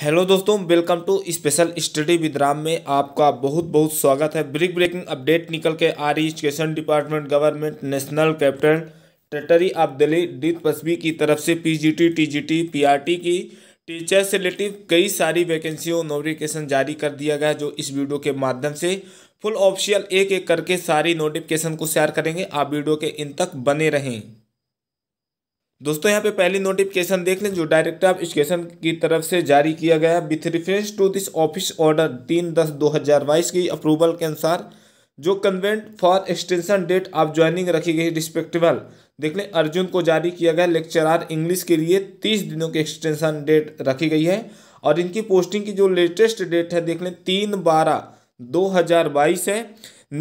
hello दोस्तों welcome to special study with Ram में आपका बहुत बहुत स्वागत है ब्रिक ब्रेकिंग अपडेट निकल के आ रही education department government national capital territory of Delhi D पसवी की तरफ से पीजीटी टीजीटी पीआरटी की टीचर से रिलेटिव कई सारी वैकेंसियों नोटिफिकेशन जारी कर दिया गया जो इस वीडियो के माध्यम से फुल ऑप्शियल एक एक करके सारी नोटिफिकेशन को शेयर करेंगे आप वीडियो के इन तक बने रहें दोस्तों यहाँ पे पहली नोटिफिकेशन देख लें जो डायरेक्टर ऑफ एजुकेशन की तरफ से जारी किया गया है with reference to this office order तीन दस दो हज़ार बाईस की अप्रूवल के अनुसार जो consent for extension date of joining रखी गई रिस्पेक्टिवल देख लें अर्जुन को जारी किया गया लेक्चरार इंग्लिश के लिए तीस दिनों की एक्सटेंशन डेट रखी गई है और इनकी पोस्टिंग की जो लेटेस्ट डेट है देख लें तीन बारह दो हज़ार बाईस है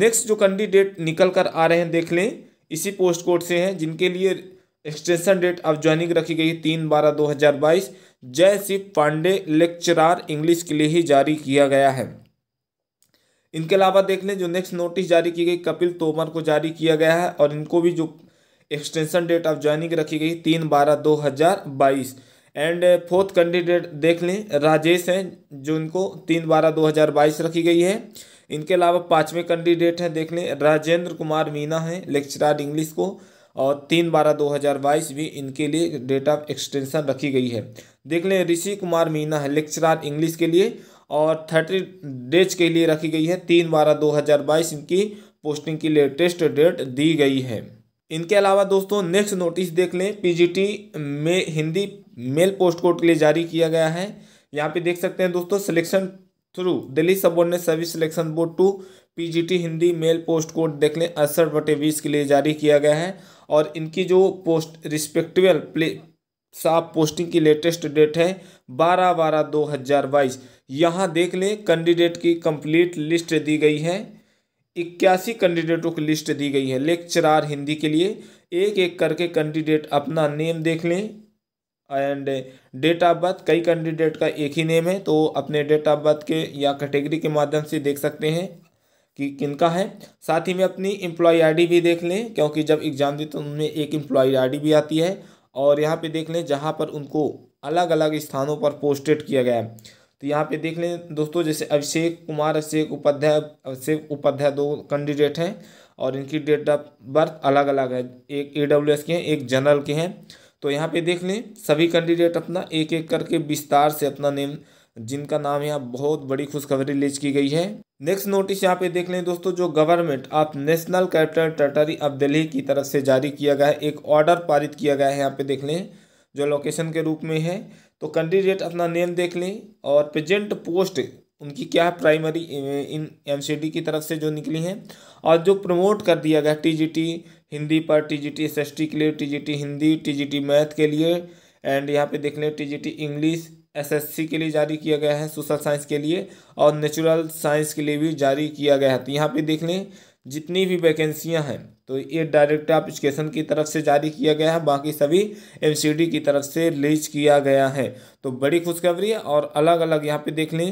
नेक्स्ट जो कैंडिडेट निकल कर आ रहे हैं देख लें इसी पोस्ट कोड से हैं जिनके लिए एक्सटेंशन डेट ऑफ ज्वाइनिंग रखी गई तीन बारह दो हज़ार बाईस जय शिव पांडे लेक्चरार इंग्लिश के लिए ही जारी किया गया है इनके अलावा देख लें जो नेक्स्ट नोटिस जारी की गई कपिल तोमर को जारी किया गया है और इनको भी जो एक्सटेंशन डेट ऑफ ज्वाइनिंग रखी गई तीन बारह दो हज़ार बाईस एंड फोर्थ कैंडिडेट देख लें राजेश हैं जो इनको तीन बारह दो हज़ार बाईस रखी गई है इनके अलावा पाँचवें कैंडिडेट हैं देख लें राजेंद्र कुमार मीना हैं लेक्चरार इंग्लिश को और तीन बारह दो हज़ार बाईस भी इनके लिए डेट ऑफ एक्सटेंशन रखी गई है देख लें ऋषि कुमार मीना है लेक्चरार इंग्लिश के लिए और थर्टी डेज के लिए रखी गई है तीन बारह दो हज़ार बाईस इनकी पोस्टिंग की लेटेस्ट डेट दी गई है इनके अलावा दोस्तों नेक्स्ट नोटिस देख लें पीजीटी में हिंदी मेल पोस्ट कोड के लिए जारी किया गया है यहाँ पे देख सकते हैं दोस्तों selection through Delhi subordinate service selection board to PGT Hindi male post code देख लें अड़सठ बटे बीस के लिए जारी किया गया है और इनकी जो पोस्ट रिस्पेक्टिवल प्ले साफ पोस्टिंग की लेटेस्ट डेट है बारह बारह दो हज़ार बाईस यहाँ देख लें कैंडिडेट की कंप्लीट लिस्ट दी गई है इक्यासी कैंडिडेटों की लिस्ट दी गई है लेक्चरार हिंदी के लिए एक एक करके कैंडिडेट अपना नेम देख लें एंड डेट ऑफ बर्थ कई कैंडिडेट का एक ही नेम है तो अपने डेट ऑफ बर्थ के या कैटेगरी के माध्यम से देख सकते हैं कि किनका है साथ ही में अपनी एम्प्लॉय आईडी भी देख लें क्योंकि जब एग्ज़ाम दी तो उनमें एक एम्प्लॉय आईडी भी आती है और यहाँ पे देख लें जहाँ पर उनको अलग अलग स्थानों पर पोस्टेड किया गया है तो यहाँ पे देख लें दोस्तों जैसे अभिषेक कुमार अभिषेक उपाध्याय अभिषेक उपाध्याय दो कैंडिडेट हैं और इनकी डेट ऑफ बर्थ अलग अलग है एक ए डब्ल्यू एस के हैं एक जनरल के हैं तो यहाँ पे देख लें सभी कैंडिडेट अपना एक एक करके विस्तार से अपना नेम जिनका नाम यहाँ बहुत बड़ी खुशखबरी लीज की गई है नेक्स्ट नोटिस यहाँ पे देख लें दोस्तों जो government of national capital territory of Delhi की तरफ से जारी किया गया है एक ऑर्डर पारित किया गया है यहाँ पे देख लें जो लोकेशन के रूप में है तो कैंडिडेट अपना नेम देख लें और प्रेजेंट पोस्ट उनकी क्या है प्राइमरी इन एम की तरफ से जो निकली हैं और जो प्रमोट कर दिया गया टी हिंदी पर टी जी के लिए टी हिंदी टी मैथ के लिए एंड यहाँ पे देख लें टी इंग्लिश एसएससी के लिए जारी किया गया है सोशल साइंस के लिए और नेचुरल साइंस के लिए भी जारी किया गया है तो यहाँ पे देख लें जितनी भी वैकेंसियाँ हैं तो ये डायरेक्ट एजुकेशन की तरफ से जारी किया गया है बाकी सभी एम की तरफ से रिलीज किया गया है तो बड़ी खुशखबरी है और अलग अलग यहाँ पर देख लें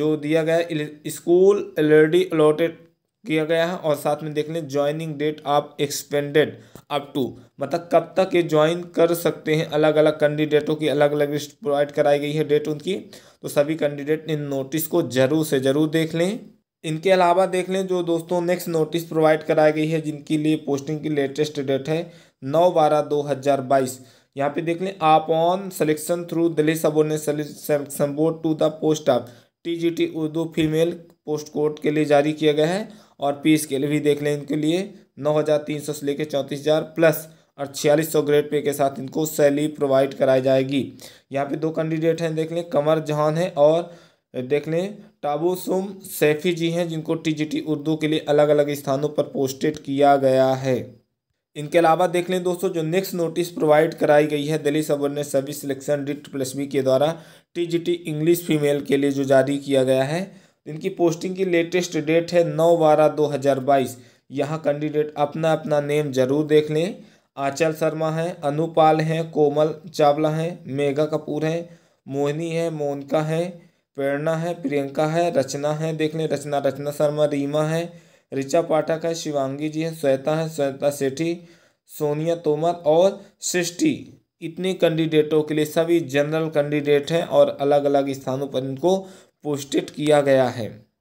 जो दिया गया स्कूल एलरेडी अलॉटेड किया गया है और साथ में देख लें ज्वाइनिंग डेट आप एक्सपेंडेड अप टू मतलब कब तक ये ज्वाइन कर सकते हैं अलग अलग कैंडिडेटों की अलग अलग लिस्ट प्रोवाइड कराई गई है डेट उनकी तो सभी कैंडिडेट इन नोटिस को जरूर से ज़रूर देख लें इनके अलावा देख लें जो दोस्तों नेक्स्ट नोटिस प्रोवाइड कराई गई है जिनके लिए पोस्टिंग की लेटेस्ट डेट है नौ बारह दो हज़ार बाईस यहाँ पे देख लें आप on selection through Delhi subordinate selection board to the post of T G T Urdu female post code के लिए जारी किया गया है और पी स्केल भी देख लें इनके लिए नौ हज़ार तीन सौ से लेकर चौंतीस हज़ार प्लस और छियालीस सौ ग्रेड पे के साथ इनको सैलरी प्रोवाइड कराई जाएगी यहाँ पे दो कैंडिडेट हैं देख लें कमर जहान है और देख लें टाबूसुम सैफी जी हैं जिनको टी उर्दू के लिए अलग अलग स्थानों पर पोस्टेड किया गया है इनके अलावा देख लें दोस्तों जो नेक्स्ट नोटिस प्रोवाइड कराई गई है दिल्ली ने सर्विस सिलेक्शन डिट प्लस बी के द्वारा टीजीटी इंग्लिश फीमेल के लिए जो जारी किया गया है इनकी पोस्टिंग की लेटेस्ट डेट है नौ बारह दो हज़ार बाईस यहाँ कैंडिडेट अपना अपना नेम जरूर देख लें आंचल शर्मा हैं अनुपाल हैं कोमल चावला हैं मेघा कपूर हैं मोहिनी है मोनिका है प्रेरणा है प्रियंका है रचना है देख लें रचना रचना शर्मा रीमा है ऋचा पाठक है शिवांगी जी हैं श्वेता है श्वेता सेठी सोनिया तोमर और सृष्टि इतने कैंडिडेटों के लिए सभी जनरल कैंडिडेट हैं और अलग अलग स्थानों पर इनको पोस्टेड किया गया है